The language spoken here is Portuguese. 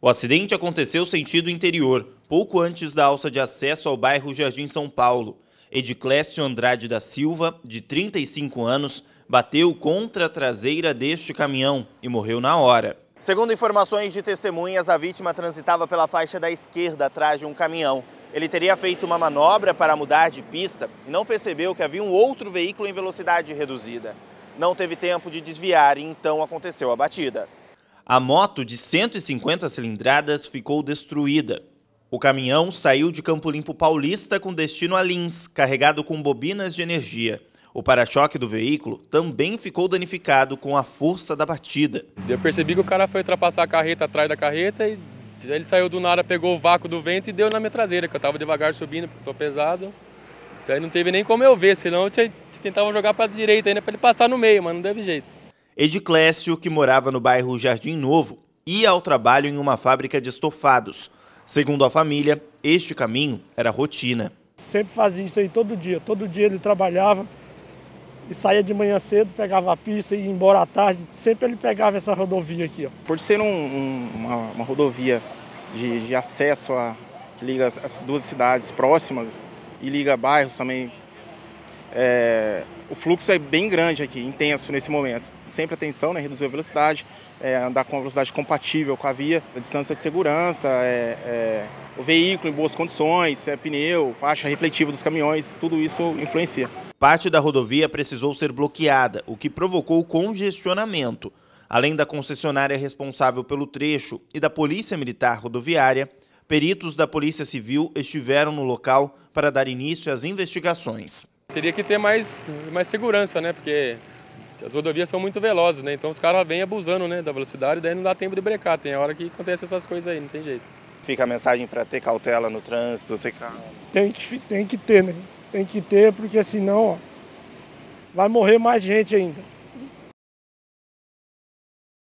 O acidente aconteceu sentido interior, pouco antes da alça de acesso ao bairro Jardim São Paulo. Ediclésio Andrade da Silva, de 35 anos, bateu contra a traseira deste caminhão e morreu na hora. Segundo informações de testemunhas, a vítima transitava pela faixa da esquerda atrás de um caminhão. Ele teria feito uma manobra para mudar de pista e não percebeu que havia um outro veículo em velocidade reduzida. Não teve tempo de desviar e então aconteceu a batida. A moto de 150 cilindradas ficou destruída. O caminhão saiu de Campo Limpo Paulista com destino a Lins, carregado com bobinas de energia. O para-choque do veículo também ficou danificado com a força da batida. Eu percebi que o cara foi ultrapassar a carreta atrás da carreta e ele saiu do nada, pegou o vácuo do vento e deu na minha traseira, que eu estava devagar subindo, porque estou pesado. Então não teve nem como eu ver, senão eu tentava jogar para a direita ainda para ele passar no meio, mas não teve jeito. Ediclésio, que morava no bairro Jardim Novo, ia ao trabalho em uma fábrica de estofados. Segundo a família, este caminho era rotina. Sempre fazia isso aí todo dia. Todo dia ele trabalhava e saía de manhã cedo, pegava a pista e ia embora à tarde. Sempre ele pegava essa rodovia aqui. Ó. Por ser um, um, uma, uma, rodovia de, de acesso a, que liga as, as duas cidades próximas e liga bairros também é, fluxo é bem grande aqui, intenso nesse momento. Sempre atenção, né? reduzir a velocidade, é, andar com uma velocidade compatível com a via, a distância de segurança, é, é o veículo em boas condições, é, pneu, faixa refletiva dos caminhões, tudo isso influencia. Parte da rodovia precisou ser bloqueada, o que provocou congestionamento. Além da concessionária responsável pelo trecho e da Polícia Militar Rodoviária, peritos da Polícia Civil estiveram no local para dar início às investigações teria que ter mais, mais segurança, né? Porque as rodovias são muito velozes, né? Então os caras vêm abusando né, da velocidade, daí não dá tempo de brecar. Tem a hora que acontece essas coisas aí, não tem jeito. Fica a mensagem para ter cautela no trânsito, ter calma. Tem que, tem que ter, né? Tem que ter, porque senão ó, vai morrer mais gente ainda.